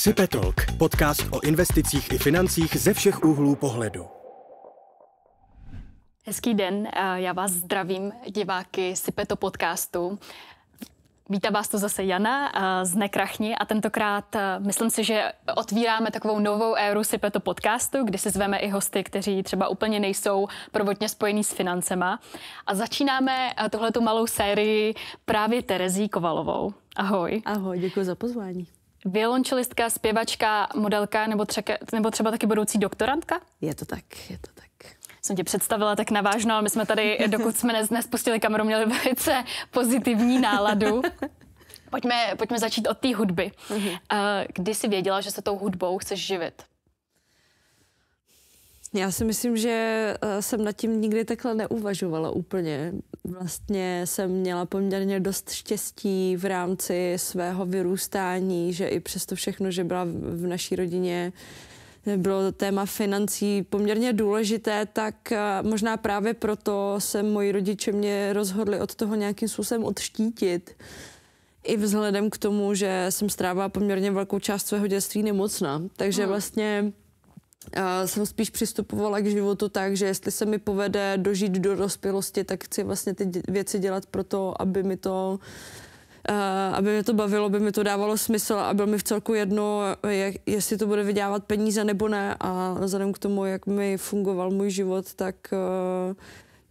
Sipetolk, podcast o investicích i financích ze všech úhlů pohledu. Hezký den, eh, já vás zdravím, diváky Sipeto podcastu. Vítá vás tu zase Jana eh, z Nekrachni a tentokrát eh, myslím si, že otvíráme takovou novou éru Sipeto podcastu, kdy si zveme i hosty, kteří třeba úplně nejsou prvotně spojení s financema. A začínáme tuhletu malou sérii právě Terezí Kovalovou. Ahoj. Ahoj, děkuji za pozvání. Violončelistka, zpěvačka, modelka nebo, třeka, nebo třeba taky budoucí doktorantka? Je to tak, je to tak. Jsem tě představila tak navážno, ale my jsme tady, dokud jsme nespustili kameru, měli velice pozitivní náladu. Pojďme, pojďme začít od té hudby. Mhm. Eh, kdy jsi věděla, že se tou hudbou chceš živit? Já si myslím, že eh, jsem nad tím nikdy takhle neuvažovala úplně. Vlastně jsem měla poměrně dost štěstí v rámci svého vyrůstání, že i přesto všechno, že byla v naší rodině bylo téma financí poměrně důležité, tak eh, možná právě proto se moji rodiče mě rozhodli od toho nějakým způsobem odštítit. I vzhledem k tomu, že jsem strávila poměrně velkou část svého dětství nemocná. Takže hmm. vlastně a eh, jsem spíš přistupovala k životu tak, že jestli se mi povede dožít do dospělosti, tak chci vlastně ty věci dělat pro to, aby mi to Uh, aby mě to bavilo, aby mi to dávalo smysl a bylo mi v celku jedno, jak, jestli to bude vydávat peníze nebo ne a vzhledem k tomu, jak mi fungoval můj život, tak uh,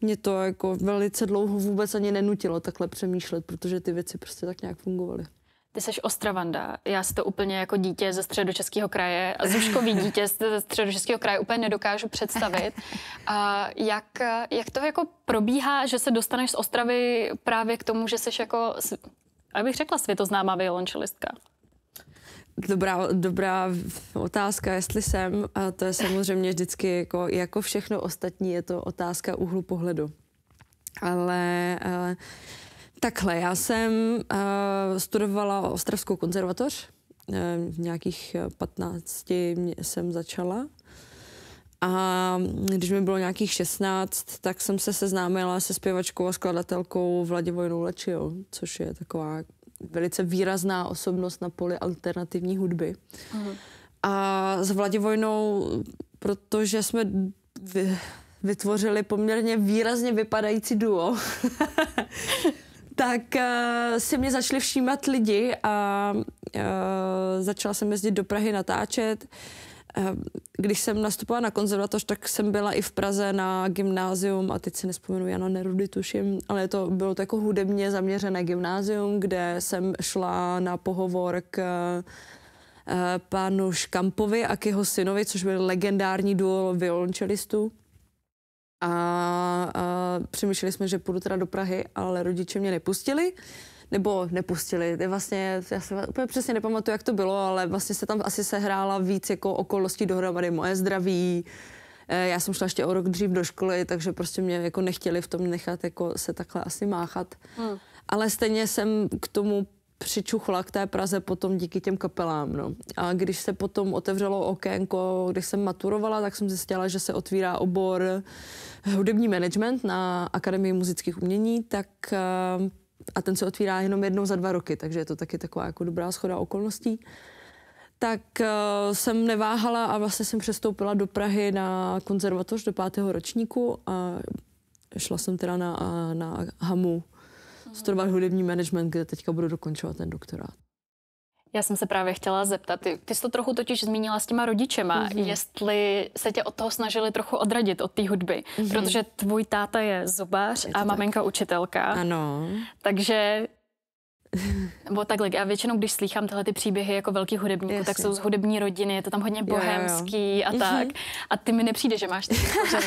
mě to jako velice dlouho vůbec ani nenutilo takhle přemýšlet, protože ty věci prostě tak nějak fungovaly. Ty seš Ostravanda. Já si to úplně jako dítě ze středočeského kraje a zuškový dítě ze středočeského kraje úplně nedokážu představit. A jak, jak to jako probíhá, že se dostaneš z Ostravy právě k tomu, že seš jako, abych řekla, světoznámá violončelistka? Dobrá, dobrá otázka, jestli jsem. A to je samozřejmě vždycky jako, jako všechno ostatní, je to otázka úhlu pohledu. Ale, ale Takhle, já jsem uh, studovala Ostravskou konzervatoř. Uh, v nějakých 15 eh, jsem začala. A když mi bylo nějakých 16, tak jsem se seznámila se zpěvačkou a skladatelkou Vladivojnou Lečil, což je taková velice výrazná osobnost na poli alternativní hudby. Uh-huh. A s Vladivojnou, protože jsme vytvořili poměrně výrazně vypadající duo, tak uh, si mě začali všímat lidi a uh, začala jsem jezdit do Prahy natáčet. Uh, když jsem nastupovala na konzervatoř, tak jsem byla i v Praze na gymnázium a teď si nespomenu, Jana Nerudy tuším, ale to bylo to jako hudebně zaměřené gymnázium, kde jsem šla na pohovor k uh, pánu Škampovi a k jeho synovi, což byl legendární duo violončelistů a, a přemýšleli jsme, že půjdu teda do Prahy, ale rodiče mě nepustili nebo nepustili. Vlastně, já se úplně přesně nepamatuju, jak to bylo, ale vlastně se tam asi sehrála víc jako okolností dohromady moje zdraví. E, já jsem šla ještě o rok dřív do školy, takže prostě mě jako nechtěli v tom nechat jako se takhle asi máchat. Hmm. Ale stejně jsem k tomu přičuchla k té Praze potom díky těm kapelám. No. A když se potom otevřelo okénko, když jsem maturovala, tak jsem zjistila, že se otvírá obor hudební management na Akademii muzických umění, tak eh, a ten se otvírá jenom jednou za dva roky, takže je to taky taková jako dobrá schoda okolností. Tak eh, jsem neváhala a vlastně jsem přestoupila do Prahy na konzervatoř do pátého ročníku a šla jsem teda na, eh, na HAMu studovat hudební management, kde teďka budu dokončovat ten doktorát. Já jsem se právě chtěla zeptat, ty, ty jsi to trochu totiž zmínila s těma rodičema, mm-hmm. jestli se tě od toho snažili trochu odradit, od té hudby, mm-hmm. protože tvůj táta je zubař je a maminka tak. učitelka. Ano. Takže nebo takhle, já většinou, když slýchám tyhle ty příběhy jako velký hudebníků, tak jsou z hudební rodiny, je to tam hodně bohemský jo, jo. a mhm. tak. Mm-hmm. A ty mi nepřijde, že máš ty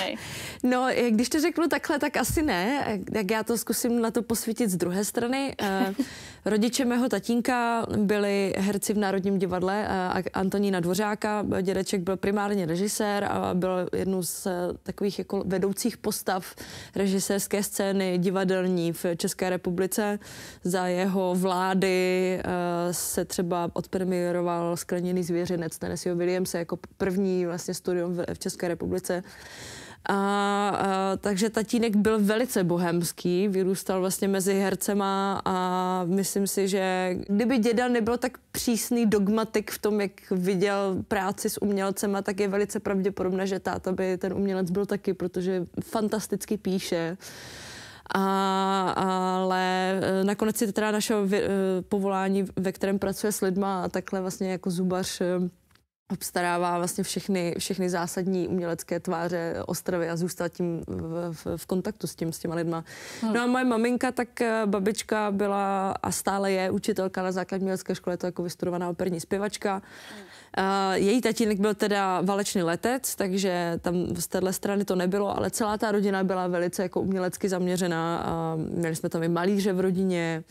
no, eh, když to řeknu takhle, tak asi ne. Jak já to zkusím na to posvítit z druhé strany. Eh, rodiče mého tatínka byli herci v Národním divadle eh, Antonína Dvořáka. Dědeček byl primárně režisér a byl jednou z takových jako vedoucích postav režisérské scény divadelní v České republice za jeho vlády eh, se třeba odpremiéroval Skleněný zvěřenec Tennesseeho Williamse jako první vlastně studium v, v České republice. A, a, takže tatínek byl velice bohemský, vyrůstal vlastně mezi hercema a myslím si, že kdyby děda nebyl tak přísný dogmatik v tom, jak viděl práci s umělcema, tak je velice pravděpodobné, že táta by ten umělec byl taky, protože fantasticky píše a, ale eh, nakonec si teda našeho eh, povolání, ve kterém pracuje s lidma a takhle vlastně jako zubař eh, obstarává vlastně všechny, všechny zásadní umělecké tváře Ostravy a zůstal tím v, v, v kontaktu s tím, s těma lidma. Hmm. No a moje maminka, tak babička byla a stále je učitelka na základní umělecké škole, to jako vystudovaná operní zpěvačka. Hmm Eh, její tatínek byl teda válečný letec, takže tam z téhle strany to nebylo, ale celá ta rodina byla velice jako umělecky zaměřená. A měli jsme tam i malíře v rodině.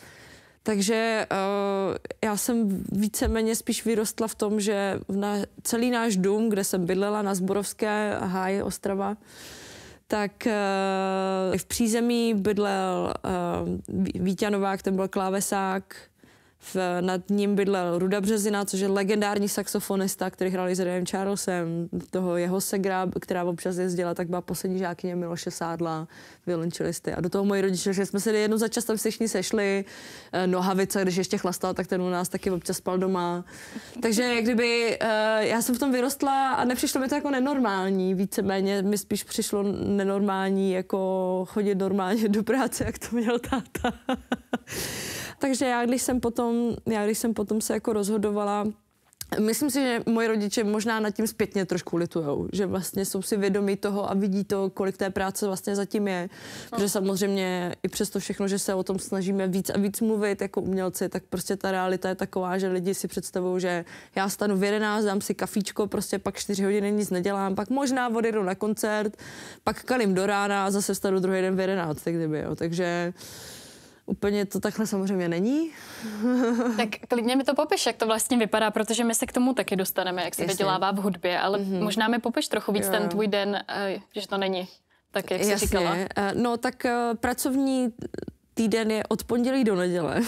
Takže uh, já jsem víceméně spíš vyrostla v tom, že na celý náš dům, kde jsem bydlela na Zborovské háji Ostrava, tak uh, v přízemí bydlel uh, Vítěnovák, ten byl klávesák, v, nad ním bydlel Ruda Březina, což je legendární saxofonista, který hrál s Renem Charlesem, toho jeho segra, která občas jezdila, tak byla poslední žákyně Miloše Sádla, violončelisty. A do toho moji rodiče, že jsme se jednou za čas tam všichni sešli, eh, nohavice, když ještě chlastal, tak ten u nás taky občas spal doma. Takže jak kdyby eh, já jsem v tom vyrostla a nepřišlo mi to jako nenormální, víceméně mi spíš přišlo nenormální jako chodit normálně do práce, jak to měl táta. Takže já, když jsem potom, já, když jsem potom se jako rozhodovala, Myslím si, že moji rodiče možná nad tím zpětně trošku litujou, že vlastně jsou si vědomí toho a vidí to, kolik té práce vlastně zatím je. Protože no. samozřejmě i přesto všechno, že se o tom snažíme víc a víc mluvit jako umělci, tak prostě ta realita je taková, že lidi si představují, že já stanu v 11, dám si kafíčko, prostě pak 4 hodiny nic nedělám, pak možná odjedu na koncert, pak kalím do rána a zase stanu druhý den v 11, tak kdyby, jo. Takže Úplně to takhle samozřejmě není. tak klidně mi to popiš, jak to vlastně vypadá, protože my se k tomu taky dostaneme, jak se Jasně. vydělává v hudbě, ale mm-hmm. možná mi popiš trochu víc jo. ten tvůj den, eh, že to není tak, jak jsi Jasně. říkala. Eh, no tak eh, pracovní týden je od pondělí do neděle.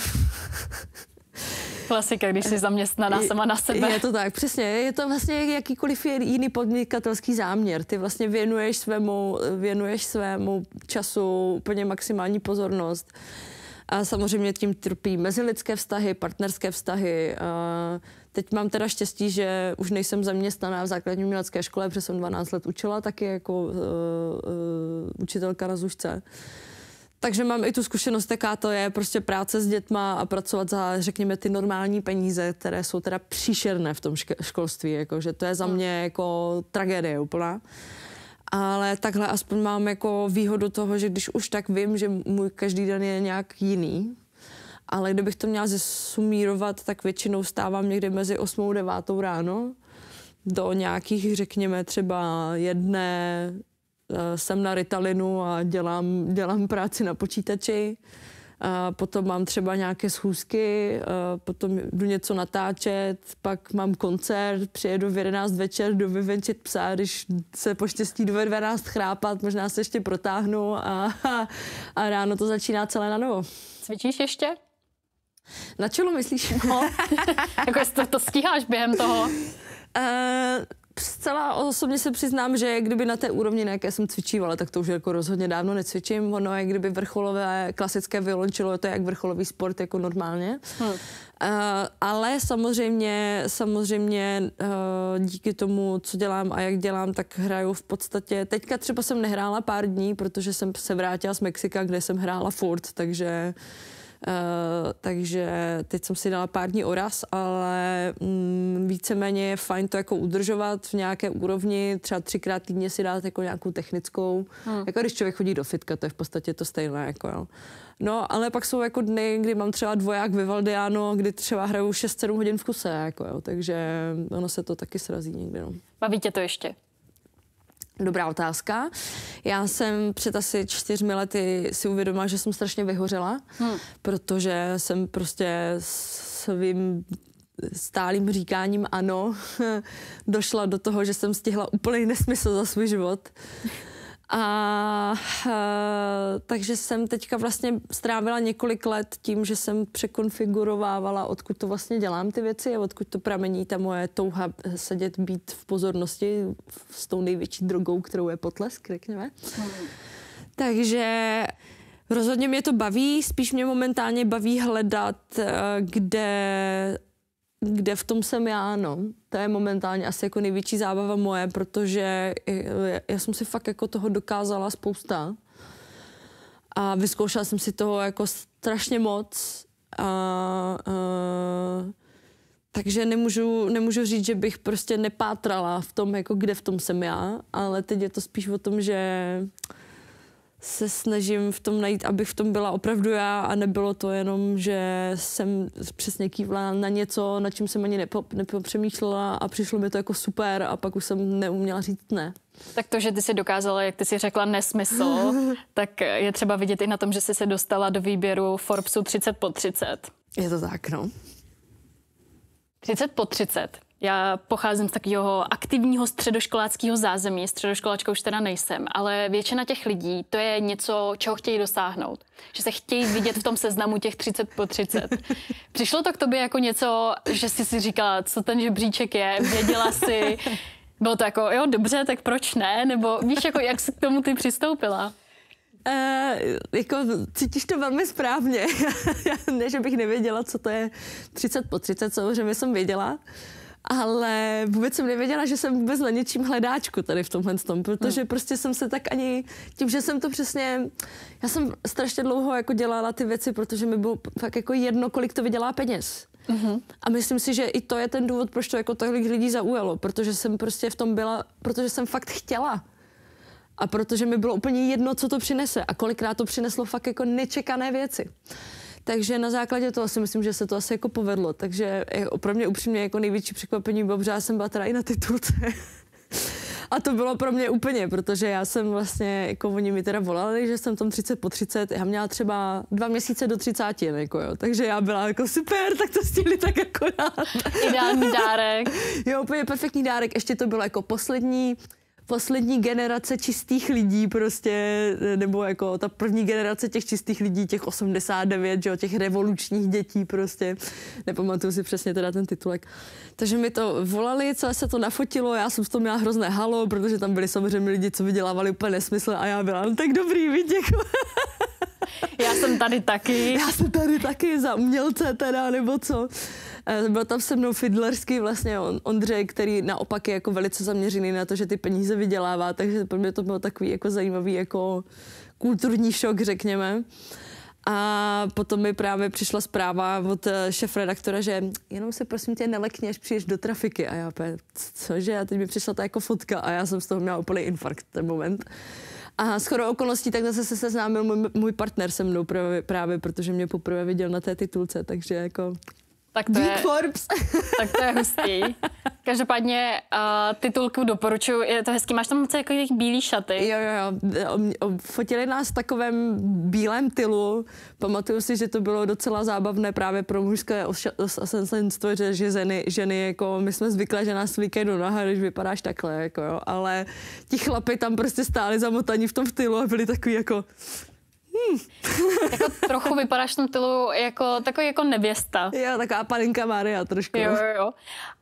Klasika, když jsi zaměstnaná sama na sebe. Je to tak, přesně. Je to vlastně jakýkoliv jiný podnikatelský záměr. Ty vlastně věnuješ svému, věnuješ svému času úplně maximální pozornost. Uh, a samozřejmě tím trpí mezilidské vztahy, partnerské vztahy. Teď mám teda štěstí, že už nejsem zaměstnaná v základní umělecké škole, protože jsem 12 let učila taky jako uh, uh, učitelka na zušce. Takže mám i tu zkušenost, jaká to je prostě práce s dětma a pracovat za, řekněme, ty normální peníze, které jsou teda příšerné v tom školství, jako, že to je za hmm. mě jako tragédie úplná. Uh, ale takhle aspoň mám jako výhodu toho, že když už tak vím, že můj každý den je nějak jiný, ale kdybych to měla zesumírovat, tak většinou stávám někde mezi 8 a 9 ráno do nějakých, řekněme, třeba jedné, eh, jsem na Ritalinu a dělám, dělám práci na počítači a potom mám třeba nějaké schůzky, potom jdu něco natáčet, pak mám koncert, přijedu v 11 večer, jdu vyvenčit psa, když se poštěstí do 12 chrápat, možná se ještě protáhnu a, a, ráno to začíná celé na novo. Cvičíš ještě? Na čelo myslíš? No. jako to, to stíháš během toho? Uh, zcela osobně se přiznám, že kdyby na té úrovni, na jaké jsem cvičívala, tak to už jako rozhodně dávno necvičím. Ono je kdyby vrcholové, klasické violončelo, to je jak vrcholový sport jako normálně. Hmm. Uh, ale samozřejmě, samozřejmě uh, díky tomu, co dělám a jak dělám, tak hraju v podstatě. Teďka třeba jsem nehrála pár dní, protože jsem se vrátila z Mexika, kde jsem hrála furt, takže uh, Eh, takže teď jsem si dala pár dní oraz, ale mm, víceméně je fajn to jako udržovat v nějaké úrovni, třeba třikrát týdně si dát jako nějakou technickou, hmm. jako když člověk chodí do fitka, to je v podstatě to stejné, jako jo. No, ale pak jsou jako dny, kdy mám třeba dvoják ve Valdiano, kdy třeba hraju 6-7 hodin v kuse, jako jo, takže ono se to taky srazí někdy, no. Baví tě to ještě? Dobrá otázka. Já jsem před asi čtyřmi lety si uvědomila, že jsem strašně vyhořela, hmm. protože jsem prostě svým stálým říkáním ano došla do toho, že jsem stihla úplný nesmysl za svůj život. A, a eh, takže jsem teďka vlastně strávila několik let tím, že jsem překonfigurovávala, odkud to vlastně dělám ty věci a odkud to pramení ta moje touha sedět, být v pozornosti s tou největší drogou, kterou je potlesk, řekněme. Mm. Takže rozhodně mě to baví, spíš mě momentálně baví hledat, eh, kde kde v tom jsem já, no. To je momentálně asi jako největší zábava moje, protože já jsem si fakt jako toho dokázala spousta. A vyzkoušela jsem si toho jako strašně moc. A, a, takže nemůžu, nemůžu říct, že bych prostě nepátrala v tom, jako kde v tom jsem já, ale teď je to spíš o tom, že se snažím v tom najít, abych v tom byla opravdu já a nebylo to jenom, že jsem přesně kývla na něco, na čím jsem ani nepo, nepopřemýšlela a přišlo mi to jako super a pak už jsem neuměla říct ne. Tak to, že ty si dokázala, jak ty si řekla, nesmysl, tak je třeba vidět i na tom, že jsi se dostala do výběru Forbesu 30 po 30. Je to tak, no. 30 po 30. Já pocházím z takového aktivního středoškoláckého zázemí, středoškolačka už teda nejsem, ale většina těch lidí to je něco, čeho chtějí dosáhnout. Že se chtějí vidět v tom seznamu těch 30 po 30. Přišlo to k tobě jako něco, že jsi si říkala, co ten žebříček je, věděla si, bylo to jako, jo, dobře, tak proč ne? Nebo víš, jako, jak jsi k tomu ty přistoupila? Uh, jako cítíš to velmi správně. ne, že bych nevěděla, co to je 30 po 30, samozřejmě jsem věděla ale vůbec jsem nevěděla, že jsem vůbec na něčím hledáčku tady v tomhle tom, protože hmm. prostě jsem se tak ani, tím, že jsem to přesně, já jsem strašně dlouho jako dělala ty věci, protože mi bylo fakt jako jedno, kolik to vydělá peněz. Mm-hmm. A myslím si, že i to je ten důvod, proč to jako tolik lidí zaujalo, protože jsem prostě v tom byla, protože jsem fakt chtěla. A protože mi bylo úplně jedno, co to přinese. A kolikrát to přineslo fakt jako nečekané věci. Takže na základě toho si myslím, že se to asi jako povedlo. Takže pro mě upřímně jako největší překvapení bylo, že já jsem byla teda i na titulce. A to bylo pro mě úplně, protože já jsem vlastně, jako oni mi teda volali, že jsem tam 30 po 30, já měla třeba dva měsíce do 30, jako jo, takže já byla jako super, tak to stihli tak akorát. Ideální dárek. jo, úplně perfektní dárek, ještě to bylo jako poslední poslední generace čistých lidí prostě, eh, nebo jako ta první generace těch čistých lidí, těch 89, že jo, těch revolučních dětí prostě, nepamatuju si přesně teda ten titulek. Takže mi to volali, co se to nafotilo, já jsem s tom měla hrozné halo, protože tam byli samozřejmě lidi, co vydělávali úplně nesmysl a já byla, no tak dobrý, vidíte. Já jsem tady taky. Já jsem tady taky za umělce teda, nebo co. Eh, byl tam se mnou Fidlerský vlastně Ondřej, který naopak je jako velice zaměřený na to, že ty peníze vydělává, takže pro mě to bylo takový jako zajímavý jako kulturní šok, řekněme. A potom mi právě přišla zpráva od eh, redaktora, že jenom se prosím tě nelekni, až přijdeš do trafiky. A já pě, cože? A teď mi přišla ta jako fotka a já jsem z toho měla úplný infarkt ten moment. A s okolností tak zase se seznámil můj, můj partner se mnou právě, právě, protože mě poprvé viděl na té titulce, takže jako tak to je, Forbes. Tak to je hustý. Každopádně uh, titulku doporučuji, je to hezký, máš tam moc jako těch bílý šaty. Jo, jo, jo, fotili nás v takovém bílém tylu, pamatuju si, že to bylo docela zábavné právě pro mužské osazenstvo, že, že ženy, ženy, jako my jsme zvyklé, že nás vykají do noha, když vypadáš takhle, jako jo, ale ti chlapy tam prostě stáli zamotaní v tom tylu a byli takový jako, Hmm. jako trochu vypadáš v tom tylu jako takový jako nevěsta. Jo, taková paninka Maria trošku. Jo, jo.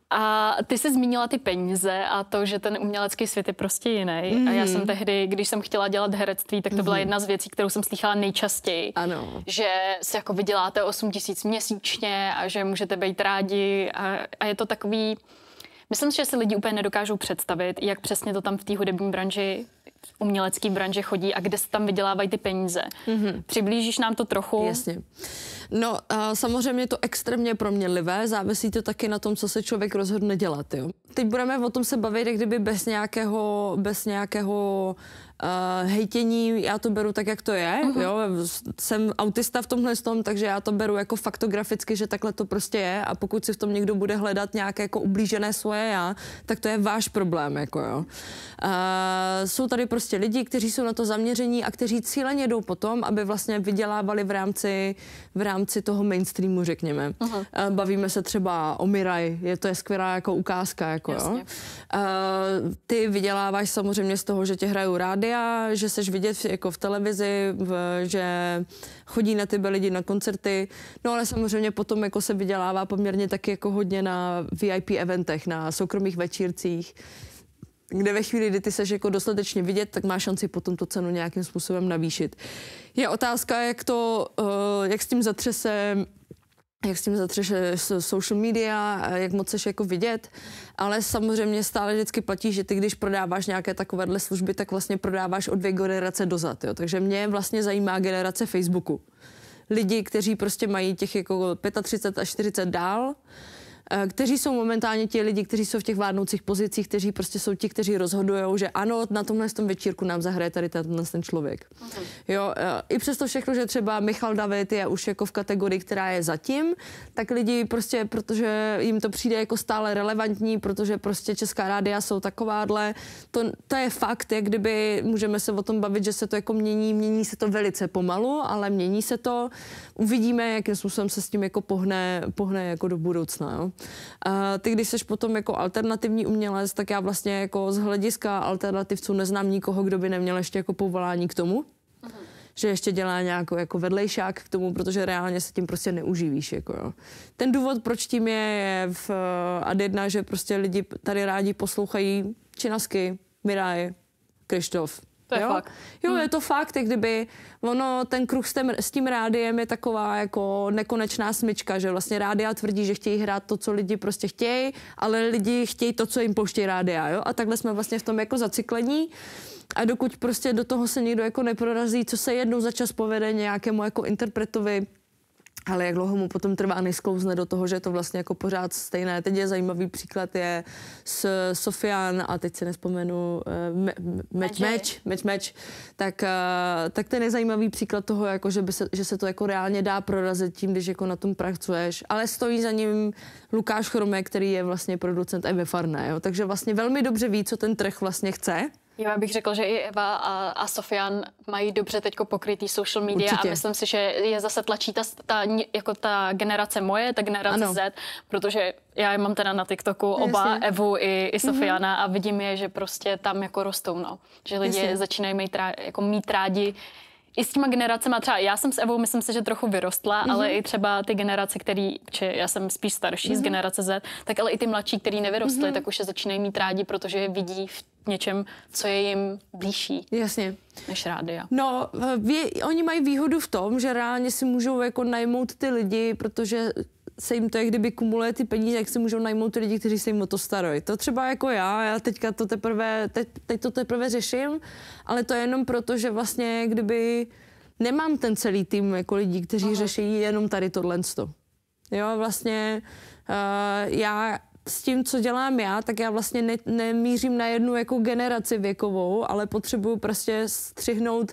A ty jsi zmínila ty peníze a to, že ten umělecký svět je prostě jiný. Mm. A já mhm. jsem tehdy, když jsem chtěla dělat herectví, tak to byla mhm. jedna z věcí, kterou jsem slychala nejčastěji. Ano. Že si jako vyděláte 8 tisíc měsíčně a že můžete být rádi a, a je to takový Myslím si, že si lidi úplně nedokážou představit, jak přesně to tam v té hudební branži umělecké branži chodí a kde se tam vydělávají ty peníze. Mm-hmm. Přiblížíš nám to trochu? Jasně. No, a samozřejmě je to extrémně proměnlivé, závisí to taky na tom, co se člověk rozhodne dělat. Jo. Teď budeme o tom se bavit, kdyby bez nějakého, bez nějakého uh, hejtění, já to beru tak, jak to je. Uh-huh. Jo? Jsem autista v tomhle tom, takže já to beru jako faktograficky, že takhle to prostě je a pokud si v tom někdo bude hledat nějaké jako ublížené svoje já, tak to je váš problém. Jako jo. Uh, jsou tady prostě lidi, kteří jsou na to zaměření a kteří cíleně jdou potom, aby vlastně vydělávali v rámci, v rámci toho mainstreamu, řekněme. Uh-huh. Uh, bavíme se třeba o Miraj, je to je skvělá jako ukázka. Jako, Jasně. jo. Uh, ty vyděláváš samozřejmě z toho, že tě hrajou rády média, že seš vidět jako v televizi, v, že chodí na ty lidi na koncerty, no ale samozřejmě potom jako se vydělává poměrně taky jako hodně na VIP eventech, na soukromých večírcích, kde ve chvíli, kdy ty seš jako dostatečně vidět, tak máš šanci potom tu cenu nějakým způsobem navýšit. Je otázka, jak to, eh, jak s tím zatřese jak s tím zatřeš eh, social media, eh, jak moc seš jako vidět, ale samozřejmě stále vždycky platí, že ty, když prodáváš nějaké takovéhle služby, tak vlastně prodáváš o dvě generace dozad, jo. takže mě vlastně zajímá generace Facebooku. Lidi, kteří prostě mají těch jako 35 a 40 dál, Eh, kteří jsou momentálně ti lidi, kteří jsou v těch vládnoucích pozicích, kteří prostě jsou ti, kteří rozhodují, že ano, na tomhle tom večírku nám zahraje tady tenhle ten člověk. Okay. Mhm. Jo, eh, i přesto všechno, že třeba Michal David je už jako v kategorii, která je zatím, tak lidi prostě, protože jim to přijde jako stále relevantní, protože prostě česká rádia jsou takováhle, to, to je fakt, jak kdyby můžeme se o tom bavit, že se to jako mění, mění se to velice pomalu, ale mění se to. Uvidíme, jakým způsobem se s tím jako pohne, pohne jako do budoucna. Jo. A ty, když seš potom jako alternativní umělec, tak já vlastně jako z hlediska alternativců neznám nikoho, kdo by neměl ještě jako povolání k tomu. Mhm. že ještě dělá nějakou jako vedlejšák k tomu, protože reálně se tím prostě neuživíš. Jako jo. Ten důvod, proč tím je, je v eh, ad jedna, že prostě lidi tady rádi poslouchají činasky, Miraj, Krištof, to je jo? fakt. Jo, hmm. je to fakt, jak kdyby ono, ten kruh s, tém, s tím rádiem je taková jako nekonečná smyčka, že vlastně rádia tvrdí, že chtějí hrát to, co lidi prostě chtějí, ale lidi chtějí to, co jim pouštějí rádia, jo? A takhle jsme vlastně v tom jako zacyklení. A dokud prostě do toho se někdo jako neprorazí, co se jednou za čas povede nějakému jako interpretovi, ale jak dlouho mu potom trvá, než sklouzne do toho, že je to vlastně jako pořád stejné. Teď je zajímavý příklad je s Sofian a teď se nespomenu eh, meč, meč, meč, meč, tak, eh, tak ten je zajímavý příklad toho, jako, že, by se, že se to jako reálně dá prorazit tím, když jako na tom pracuješ. Ale stojí za ním Lukáš Chromek, který je vlastně producent Eve Farné, jo? takže vlastně velmi dobře ví, co ten trh vlastně chce já bych řekl, že i Eva a, a Sofian mají dobře teď pokrytý social media Určitě. a myslím si, že je zase tlačí ta, ta, jako ta generace moje, ta generace ano. Z, protože já je mám teda na TikToku oba, Jasně. Evu i, i mhm. Sofiana mm-hmm. a vidím je, že prostě tam jako rostou, no. Že lidi Jasně. začínají mít, rá, jako mít rádi i s těma generacema, třeba já jsem s Evou, myslím si, že trochu vyrostla, mm-hmm. ale i třeba ty generace, který, či já jsem spíš starší mm-hmm. z mhm. generace Z, tak ale i ty mladší, který nevyrostly, mm-hmm. tak už se začínají mít rádi, protože je vidí v něčem, co je jim blížší. Jasně. Než rádia. No, eh, vě, oni mají výhodu v tom, že reálně si můžou jako najmout ty lidi, protože se jim to jak kdyby kumuluje ty peníze, jak si můžou najmout ty lidi, kteří se jim o to starají. To třeba jako já, já teďka to teprve, teď, teď to teprve řeším, ale to je jenom proto, že vlastně kdyby nemám ten celý tým jako lidí, kteří Aha. řeší jenom tady tohle. Jo, vlastně uh, já s tím, co dělám já, tak já vlastně ne, nemířím na jednu jako generaci věkovou, ale potřebuju prostě střihnout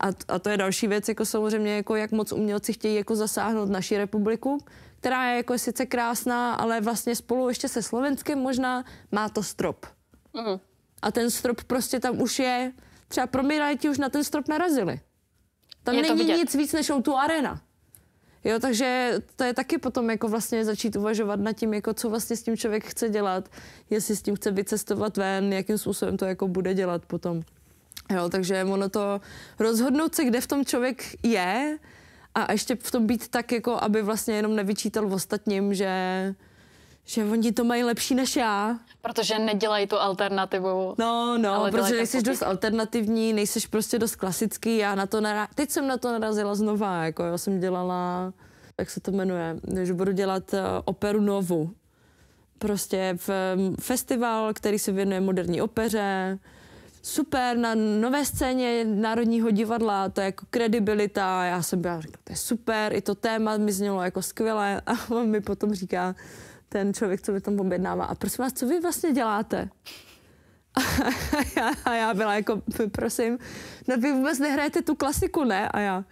a, a to je další věc, jako samozřejmě, jako jak moc umělci chtějí jako zasáhnout naši republiku, která je jako sice krásná, ale vlastně spolu ještě se slovenským možná má to strop. Mm. A ten strop prostě tam už je, třeba promírajti už na ten strop narazili. Tam není vidět. nic víc než tu arena. Jo, takže to je taky potom jako vlastně začít uvažovat nad tím, jako co vlastně s tím člověk chce dělat, jestli s tím chce vycestovat ven, jakým způsobem to jako bude dělat potom. Jo, takže ono to rozhodnout se, kde v tom člověk je, a ještě v tom být tak, jako aby vlastně jenom nevyčítal v ostatním, že že oni to mají lepší než já. Protože nedělají tu alternativu. No, no, protože nejsi dost alternativní, nejsi prostě dost klasický. Já na to nara- Teď jsem na to narazila znova, jako já jsem dělala, jak se to jmenuje, že budu dělat eh, operu novu. Prostě v mm, festival, který se věnuje moderní opeře, super, na nové scéně Národního divadla, to je jako kredibilita. Já jsem byla, říkala, to je super, i to téma mi znělo jako skvěle. A on mi potom říká, ten člověk, co mi tam objednává, a prosím vás, co vy vlastně děláte? A já, a já byla jako, prosím, no vy vůbec nehrajete tu klasiku, ne? A já,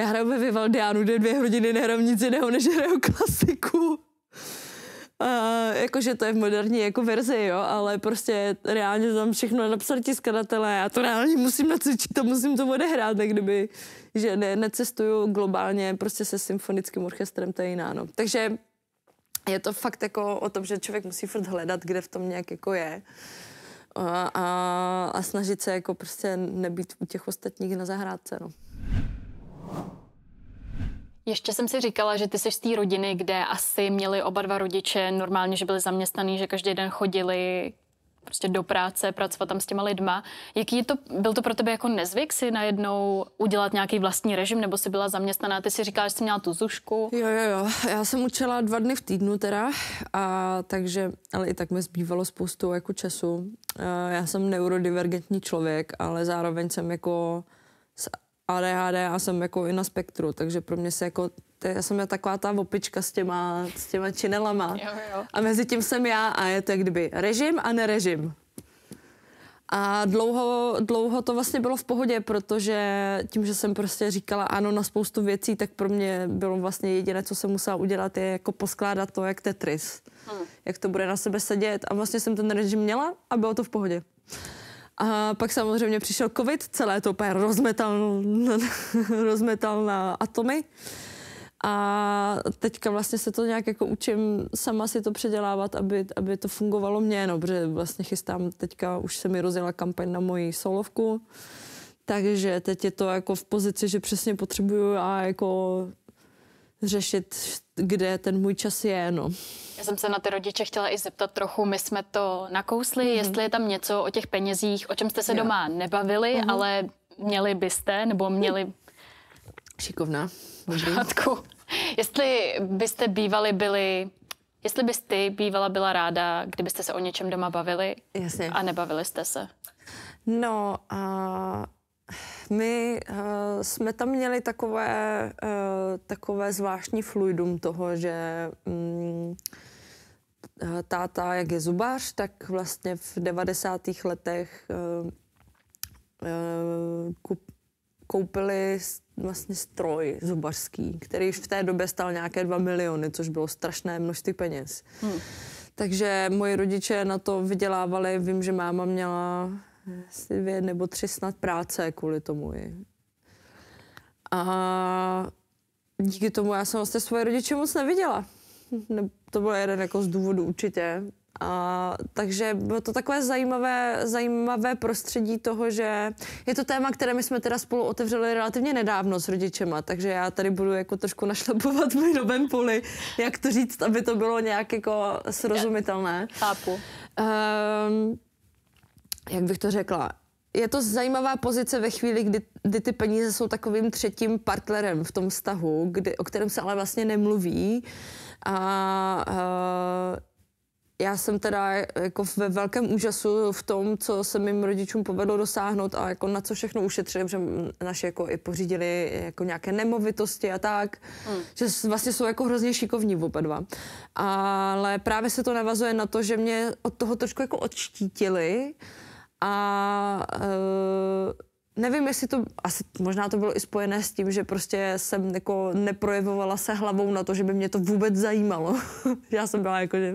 já hraju ve Vivaldiánu, kde dvě hodiny nehrám nic jiného, než hraju klasiku jakože to je v moderní jako verzi, jo, ale prostě reálně tam všechno napsali ti skladatelé, já to reálně musím nacvičit, to musím to odehrát, tak kdyby, že ne, necestuju globálně prostě se symfonickým orchestrem, to je jiná, no. Takže je to fakt jako o tom, že člověk musí furt hledat, kde v tom nějak jako je a, a, a snažit se jako prostě nebýt u těch ostatních na zahrádce, no. Ještě jsem si říkala, že ty jsi z té rodiny, kde asi měli oba dva rodiče normálně, že byli zaměstnaný, že každý den chodili prostě do práce, pracovat tam s těma lidma. Jaký je to, byl to pro tebe jako nezvyk si najednou udělat nějaký vlastní režim, nebo si byla zaměstnaná, ty si říkala, že jsi měla tu zušku? Jo, jo, jo, já jsem učila dva dny v týdnu teda, a takže, ale i tak mi zbývalo spoustu jako času. Eh, já jsem neurodivergentní člověk, ale zároveň jsem jako ADHD, já jsem jako i na spektru, takže pro mě se jako, já jsem já taková ta opička s těma, s těma činelama. Jo, jo. A mezi tím jsem já a je to kdyby režim a nerežim. A dlouho, dlouho to vlastně bylo v pohodě, protože tím, že jsem prostě říkala ano na spoustu věcí, tak pro mě bylo vlastně jediné, co jsem musela udělat, je jako poskládat to jak Tetris. Hmm. Jak to bude na sebe sedět. A vlastně jsem ten režim měla a bylo to v pohodě. A pak samozřejmě přišel covid, celé to úplně rozmetal, rozmetal na atomy. A teďka vlastně se to nějak jako učím sama si to předělávat, aby, aby to fungovalo mně, no, protože vlastně chystám, teďka už se mi rozjela kampaň na moji solovku, takže teď je to jako v pozici, že přesně potřebuju a jako řešit kde ten můj čas je. No. Já jsem se na ty rodiče chtěla i zeptat trochu, my jsme to nakousli, mm-hmm. jestli je tam něco o těch penězích, o čem jste se jo. doma nebavili, mm-hmm. ale měli byste, nebo hm. měli... Šikovná. Pořádku. Jestli byste bývali byli Jestli bys ty bývala byla ráda, kdybyste se o něčem doma bavili Jasně. a nebavili jste se? No, a my uh, jsme tam měli takové, uh, takové zvláštní fluidum toho, že um, táta, jak je zubař, tak vlastně v 90. letech uh, uh, kup, koupili vlastně stroj zubařský, který už v té době stál nějaké 2 miliony, což bylo strašné množství peněz. Hmm. Takže moji rodiče na to vydělávali. Vím, že máma měla dvě nebo tři snad práce kvůli tomu. A díky tomu já jsem vlastně svoje rodiče moc neviděla. To byl jeden jako z důvodů určitě. A, takže bylo to takové zajímavé, zajímavé prostředí toho, že je to téma, které my jsme teda spolu otevřeli relativně nedávno s rodičema, takže já tady budu jako trošku našlapovat v novém poli, jak to říct, aby to bylo nějak jako srozumitelné. chápu. Um, jak bych to řekla, je to zajímavá pozice ve chvíli, kdy, kdy ty peníze jsou takovým třetím partnerem v tom vztahu, kdy, o kterém se ale vlastně nemluví. A, a já jsem teda jako ve velkém úžasu v tom, co se mým rodičům povedlo dosáhnout a jako na co všechno ušetřili, že naši jako i pořídili jako nějaké nemovitosti a tak, mm. že vlastně jsou jako hrozně šikovní oba dva. Ale právě se to navazuje na to, že mě od toho trošku jako odštítili, a uh, nevím, jestli to, asi možná to bylo i spojené s tím, že prostě jsem jako neprojevovala se hlavou na to, že by mě to vůbec zajímalo. Já jsem byla jako, že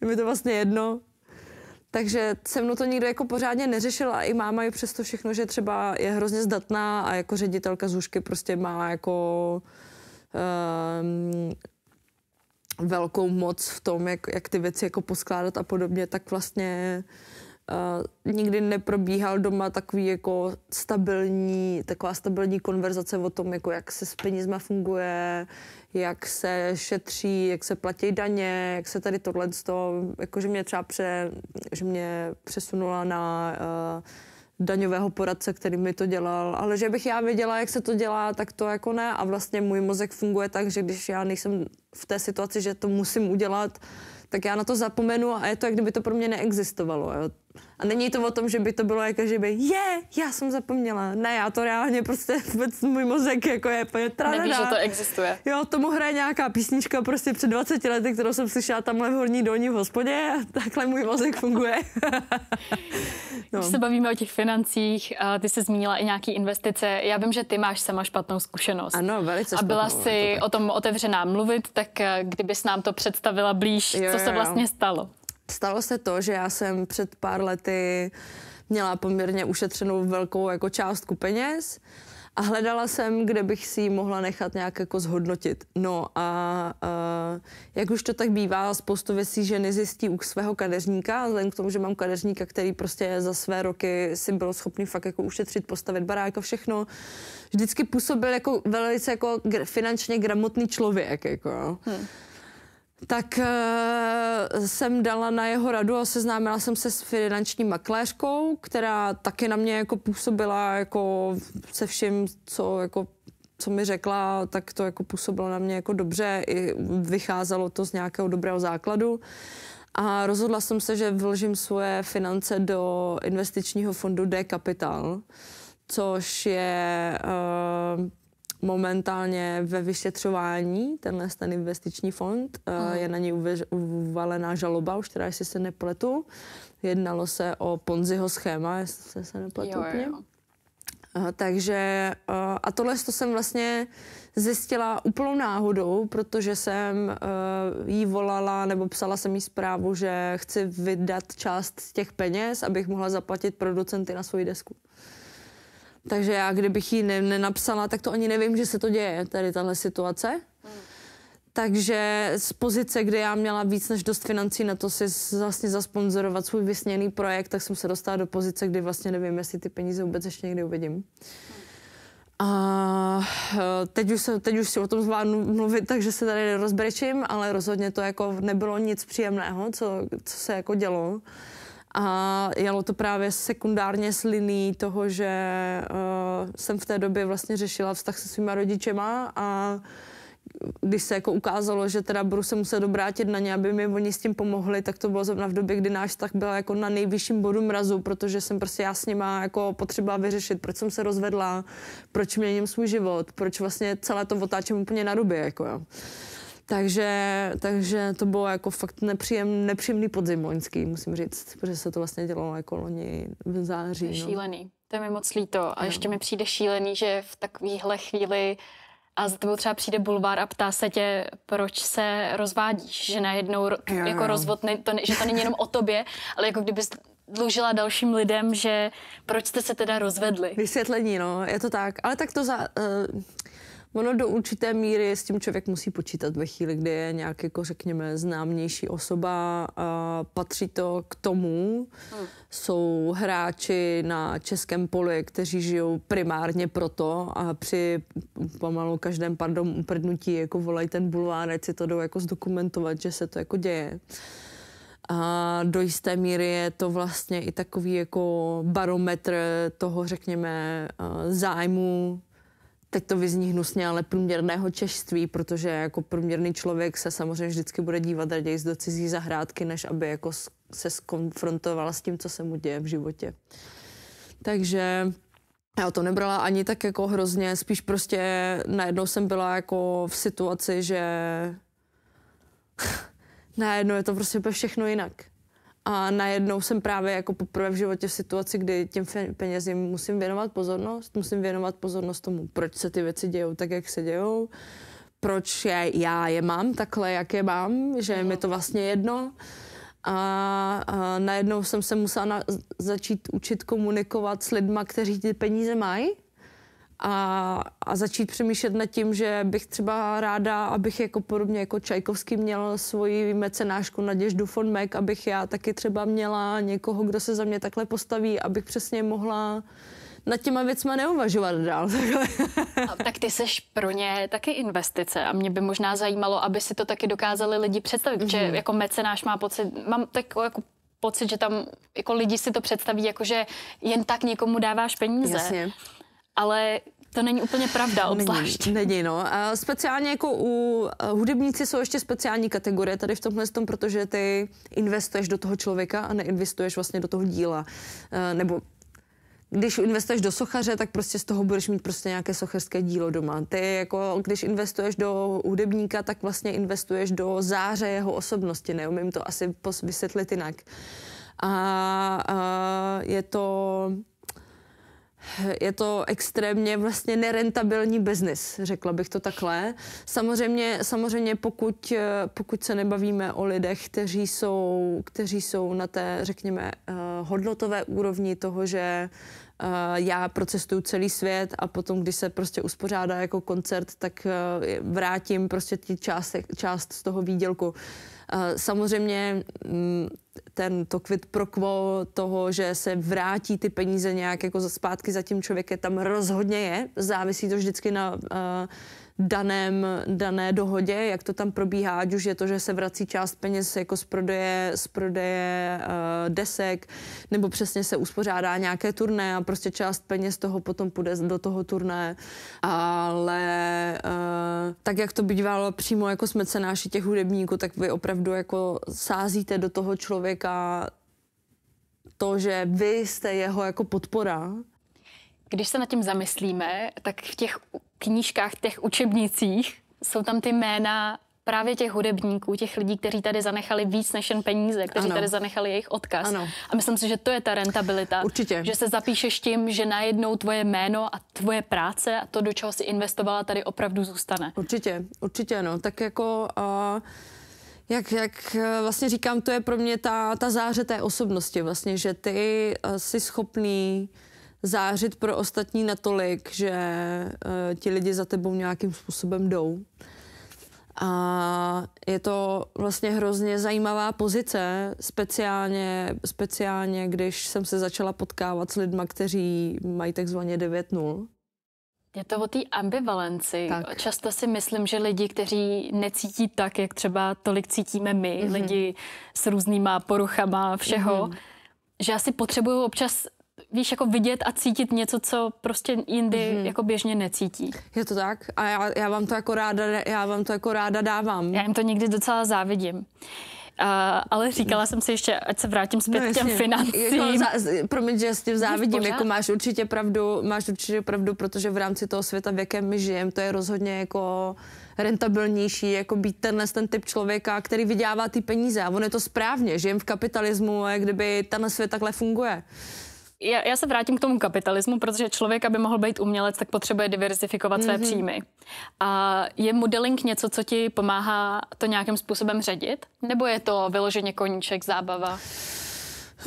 je mi to vlastně jedno. Takže se mnou to nikdo jako pořádně neřešil a i máma je přesto všechno, že třeba je hrozně zdatná a jako ředitelka Zůšky prostě má jako um, velkou moc v tom, jak, jak ty věci jako poskládat a podobně, tak vlastně uh, Uh, nikdy neprobíhal doma takový jako stabilní, taková stabilní konverzace o tom, jako jak se s penězma funguje, jak se šetří, jak se platí daně, jak se tady tohle to, jakože mě třeba pře, že mě přesunula na uh, daňového poradce, který mi to dělal, ale že bych já věděla, jak se to dělá, tak to jako ne. A vlastně můj mozek funguje tak, že když já nejsem v té situaci, že to musím udělat, tak já na to zapomenu a je to, jak kdyby to pro mě neexistovalo. Jo. A není to o tom, že by to bylo jako, že by je, já jsem zapomněla. Ne, já to reálně prostě vůbec můj mozek jako je úplně Nevíš, že to existuje. Jo, tomu hraje nějaká písnička prostě před 20 lety, kterou jsem slyšela tamhle v Horní dolní v hospodě a takhle můj mozek funguje. no. Když se bavíme o těch financích, a ty jsi zmínila i nějaké investice. Já vím, že ty máš sama špatnou zkušenost. Ano, velice špatnou. A byla si o tom otevřená mluvit, tak eh, kdybys nám to představila blíž, jo, co jo, se vlastně jo. stalo. Stalo se to, že já jsem před pár lety měla poměrně ušetřenou velkou jako částku peněz a hledala jsem, kde bych si ji mohla nechat nějak jako zhodnotit. No a a jak už to tak bývá, spoustu věcí ženy zjistí u svého kadeřníka, vzhledem k tomu, že mám kadeřníka, který prostě za své roky si byl schopný fakt jako ušetřit, postavit barák a všechno, vždycky působil jako velice jako finančně gramotný člověk. Jako. Hmm tak uh, jsem dala na jeho radu a seznámila jsem se s finanční makléřkou, která taky na mě jako působila jako se vším, co jako co mi řekla, tak to jako působilo na mě jako dobře, i vycházelo to z nějakého dobrého základu. A rozhodla jsem se, že vložím svoje finance do investičního fondu D Capital, což je uh, momentálně ve vyšetřování, tenhle ten investiční fond, Mm. je na něj uvalená žaloba, už teda, jestli se nepletu. Jednalo se o Ponziho schéma, jestli se nepletu jo, Jo. Eh, takže eh, a tohle to jsem vlastně zjistila úplnou náhodou, protože jsem jí volala nebo psala jsem jí zprávu, že chci vydat část těch peněz, abych mohla zaplatit producenty na svoji desku. Takže já, kdybych ji ne, nenapsala, tak to ani nevím, že se to děje, tady tahle situace. Takže z pozice, kde já měla víc než dost financí na to si vlastně zasponzorovat svůj vysněný projekt, tak jsem se dostala do pozice, kdy vlastně nevím, jestli ty peníze vůbec ještě někdy uvidím. A eh, teď už, se, teď už si o tom zvládnu mluvit, takže se tady nerozbrečím, ale rozhodně to jako nebylo nic příjemného, co, co se jako dělo. A jelo to právě sekundárně s liní toho, že uh, jsem v té době vlastně řešila vztah se svýma rodičema a když se jako ukázalo, že teda budu se muset obrátit na ně, aby mi oni s tím pomohli, tak to bylo zrovna v době, kdy náš tak byla jako na nejvyšším bodu mrazu, protože jsem prostě já s nima jako potřeba vyřešit, proč jsem se rozvedla, proč měním svůj život, proč vlastně celé to otáčím úplně na ruby, jako jo. Takže, takže to bylo jako fakt nepříjem, nepříjemný podzim loňský, musím říct, protože se to vlastně dělo jako loni v září. No. Šílený, to je mi moc líto. A no. ještě mi přijde šílený, že v takovéhle chvíli a za tebou třeba přijde bulvár a ptá se tě, proč se rozvádíš, že najednou ro- jo, jako jo. jako rozvod, ne, to, že to není jenom o tobě, ale jako kdyby dlužila dalším lidem, že proč jste se teda rozvedli. Vysvětlení, no, je to tak. Ale tak to za... Uh, ono do určité míry s tím člověk musí počítat ve chvíli, kdy je nějak, jako řekněme, známější osoba. A patří to k tomu. Hmm. Jsou hráči na českém poli, kteří žijou primárně proto a při pomalu každém, pardon, uprdnutí jako volají ten bulvár, ať si to jdou jako zdokumentovat, že se to jako děje. A do jisté míry je to vlastně i takový jako barometr toho, řekněme, eh, zájmu teď to vyzní hnusně, ale průměrného češství, protože jako průměrný člověk se samozřejmě vždycky bude dívat raději do cizí zahrádky, než aby jako se skonfrontoval s tím, co se mu děje v životě. Takže já to nebrala ani tak jako hrozně, spíš prostě najednou jsem byla jako v situaci, že najednou je to prostě všechno jinak. A najednou jsem právě jako poprvé v životě v situaci, kdy těm penězím musím věnovat pozornost, musím věnovat pozornost tomu, proč se ty věci dějou tak, jak se dějou, proč je, já je mám takhle, jak je mám, že je mi to vlastně jedno. A, a najednou jsem se musela na, začít učit komunikovat s lidma, kteří ty peníze mají, a, a začít přemýšlet nad tím, že bych třeba ráda, abych jako podobně jako Čajkovský měl svoji mecenášku Naděždu von mek, abych já taky třeba měla někoho, kdo se za mě takhle postaví, abych přesně mohla nad těma věcma neuvažovat dál. a tak ty seš pro ně taky investice a mě by možná zajímalo, aby si to taky dokázali lidi představit, mm-hmm. že jako mecenáš má pocit, mám tak jako pocit, že tam jako lidi si to představí jako, že jen tak někomu dáváš peníze. Jasně. Ale to není úplně pravda, obzvlášť. Není, není no. A speciálně jako u eh, hudebníci jsou ještě speciální kategorie tady v tomhle tom, protože ty investuješ do toho člověka a neinvestuješ vlastně do toho díla. Eh, nebo když investuješ do sochaře, tak prostě z toho budeš mít prostě nějaké sochařské dílo doma. Ty jako, když investuješ do hudebníka, tak vlastně investuješ do záře jeho osobnosti. Neumím to asi vysvětlit jinak. A, a je to je to extrémně vlastně nerentabilní biznis, řekla bych to takhle. Samozřejmě, samozřejmě pokud, eh, pokud se nebavíme o lidech, kteří jsou, kteří jsou na té, řekněme, eh, hodnotové úrovni toho, že Eh, já procestuju celý svět a potom, když se prostě uspořádá jako koncert, tak eh, vrátím prostě tí část, část z toho výdělku. Eh, samozřejmě mm, ten to quid pro quo toho, že se vrátí ty peníze nějak jako zpátky za tím člověkem, tam rozhodně je. Závisí to vždycky na daném, dané dohodě, jak to tam probíhá, ať už je to, že se vrací část peněz jako z prodeje, z prodeje uh, desek, nebo přesně se uspořádá nějaké turné a prostě část peněz toho potom půjde do toho turné. Ale uh, tak, jak to bývalo přímo jako jsme cenáši těch hudebníků, tak vy opravdu jako sázíte do toho člověka to, že vy jste jeho jako podpora. Když se nad tím zamyslíme, tak v těch knížkách, těch učebnicích jsou tam ty jména právě těch hudebníků, těch lidí, kteří tady zanechali víc než jen peníze, kteří ano. tady zanechali jejich odkaz. Ano. A myslím si, že to je ta rentabilita. Určitě. Že se zapíšeš tím, že najednou tvoje jméno a tvoje práce a to, do čeho jsi investovala, tady opravdu zůstane. Určitě, určitě, no. Tak jako... Uh jak, jak e, vlastně říkám, to je pro mě ta, ta záře té osobnosti vlastně, že ty e, jsi schopný zářit pro ostatní natolik, že uh, ti lidi za tebou nějakým způsobem jdou. A je to vlastně hrozně zajímavá pozice, speciálně, speciálně když jsem se začala potkávat s lidmi, kteří mají takzvaně 9.0. Je to o té ambivalenci. Tak. Často si myslím, že lidi, kteří necítí tak, jak třeba tolik cítíme my, mm-hmm. lidi s různýma poruchama všeho, mm-hmm. že asi potřebují občas víš, jako vidět a cítit něco, co prostě jindy mm-hmm. jako běžně necítí. Je to tak a já, já, vám to jako ráda, já vám to jako ráda dávám. Já jim to někdy docela závidím. Uh, ale říkala jsem si ještě, ať se vrátím zpět no, k těm financím. Jako za, promiň, že s tím závidím, jako máš určitě pravdu, máš určitě pravdu, protože v rámci toho světa, v jakém my žijeme, to je rozhodně jako rentabilnější, jako být tenhle ten typ člověka, který vydělává ty peníze a on je to správně, žijem v kapitalismu a kdyby tenhle svět takhle funguje já, já se vrátím k tomu kapitalismu, protože člověk, aby mohl být umělec, tak potřebuje diverzifikovat mm-hmm. své mhm. příjmy. A je modeling něco, co ti pomáhá to nějakým způsobem ředit? Nebo je to vyloženě koníček, zábava?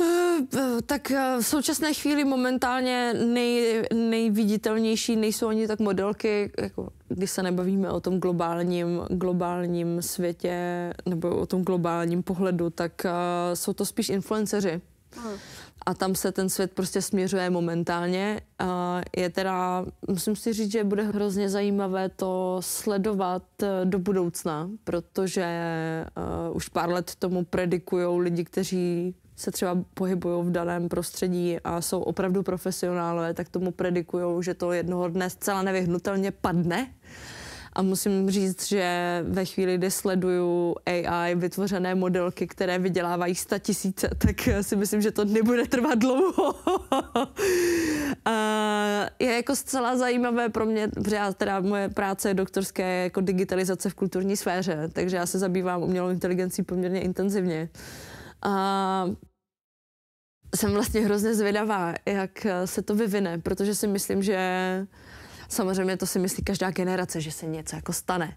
Eh, tak eh, v současné chvíli momentálně nej, nejviditelnější nejsou ani tak modelky, jako když se nebavíme o tom globálním, globálním světě nebo o tom globálním pohledu, tak uh, jsou to spíš influenceři. Hmm a tam se ten svět prostě směřuje momentálně. Je teda, musím si říct, že bude hrozně zajímavé to sledovat eh, do budoucna, protože eh, už pár let tomu predikují lidi, kteří se třeba pohybují v daném prostředí a jsou opravdu profesionálové, tak tomu predikují, že to jednoho dne zcela nevyhnutelně padne a musím říct, že ve chvíli, kdy sleduju AI vytvořené modelky, které vydělávají sta tisíce, tak si myslím, že to nebude trvat dlouho. je jako zcela zajímavé pro mě, protože teda moje práce je doktorské jako digitalizace v kulturní sféře, takže já se zabývám umělou inteligencí poměrně intenzivně. A jsem vlastně hrozně zvědavá, jak se to vyvine, protože si myslím, že Samozřejmě to si myslí každá generace, že se něco jako stane.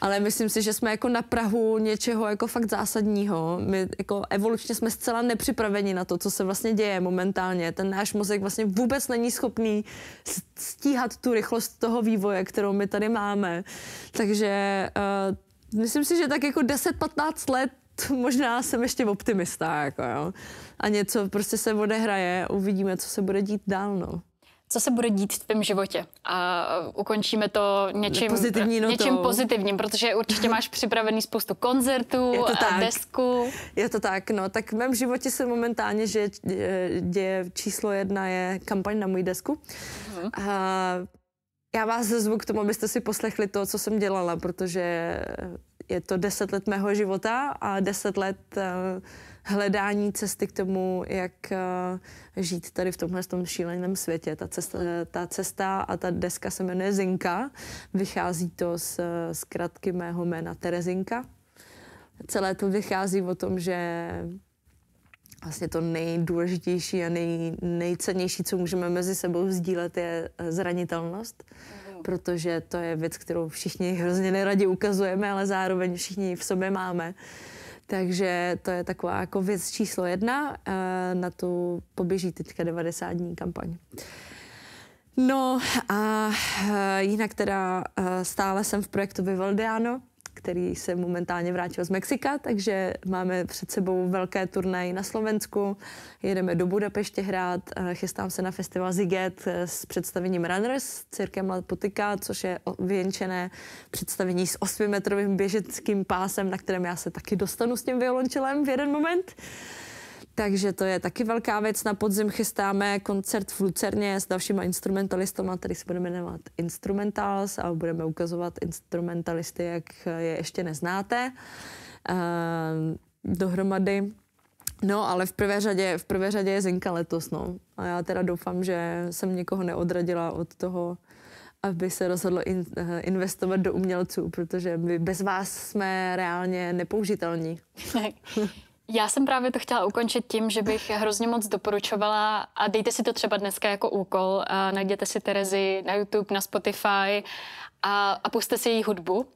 Ale myslím si, že jsme jako na Prahu něčeho jako fakt zásadního. My jako evolučně jsme zcela nepřipraveni na to, co se vlastně děje momentálně. Ten náš mozek vlastně vůbec není schopný stíhat tu rychlost toho vývoje, kterou my tady máme. Takže uh, myslím si, že tak jako 10-15 let možná jsem ještě optimista, jako jo. A něco prostě se odehraje, uvidíme, co se bude dít dál, no co se bude dít v tvém životě. A ukončíme to něčím Pozitivní něčím pozitivním, protože určitě máš připravený spoustu koncertů, Je to tak. desku. Je to tak, no. Tak v mém životě se momentálně že děje číslo jedna je kampaň na můj desku. Uh-huh. A já vás zvu k tomu, abyste si poslechli to, co jsem dělala, protože je to deset let mého života a deset let uh, hledání cesty k tomu, jak eh, žít tady v tomhle tom šíleném světě. Ta cesta, eh, ta cesta a ta deska se jmenuje Zinka. Vychází to z kratky mého jména Terezinka. Celé to vychází o tom, že vlastně to nejdůležitější a nej, nejcennější, co můžeme mezi sebou sdílet, je eh, zranitelnost, protože to je věc, kterou všichni hrozně neradi ukazujeme, ale zároveň všichni v sobě máme. Uh, takže to je taková jako věc číslo jedna. Eh, na tu poběží teďka 90 dní kampaň. No a eh, jinak teda eh, stále jsem v projektu Vivaldiano, který se momentálně vrátil z Mexika, takže máme před sebou velké turnaj na Slovensku. Jedeme do Budapeště hrát, eh, chystám se na festival Ziget eh, s představením Runners, s cirkem La což je věnčené představení s 8-metrovým běžeckým pásem, na kterém já se taky dostanu s tím violončelem v jeden moment. Takže to je taky velká věc. Na podzim chystáme koncert v Lucerně s dalšíma instrumentalistama, který se budeme jmenovat Instrumentals a budeme ukazovat instrumentalisty, jak je ještě neznáte eh, dohromady. No, ale v prvé řadě, v prvé řadě je Zinka letos, no. A já teda doufám, že jsem někoho neodradila od toho, aby se rozhodlo in, eh, investovat do umělců, protože my bez vás jsme reálně nepoužitelní. Já jsem právě to chtěla ukončit tím, že bych hrozně moc doporučovala a dejte si to třeba dneska jako úkol, a najděte si Terezi na YouTube, na Spotify a, a puste si její hudbu,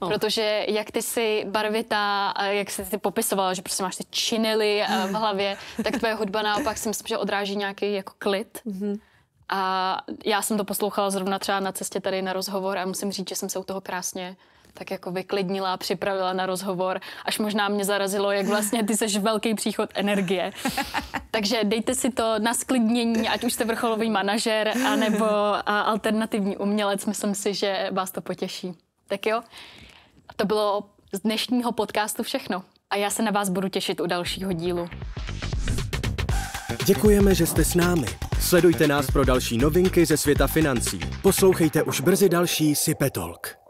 Oh. Protože jak ty jsi barvitá, jak jsi ty popisovala, že prostě máš ty činely v hlavě, tak tvoje hudba naopak si myslím, že odráží nějaký jako klid. Mm-hmm. A já jsem to poslouchala zrovna třeba na cestě tady na rozhovor a musím říct, že jsem se u toho krásně tak jako vyklidnila, připravila na rozhovor, až možná mě zarazilo, jak vlastně ty seš velký příchod energie. Takže dejte si to na sklidnění, ať už jste vrcholový manažer, anebo alternativní umělec, myslím si, že vás to potěší. Tak jo, to bylo z dnešního podcastu všechno. A já se na vás budu těšit u dalšího dílu. Děkujeme, že jste s námi. Sledujte nás pro další novinky ze světa financí. Poslouchejte už brzy další Sipetolk.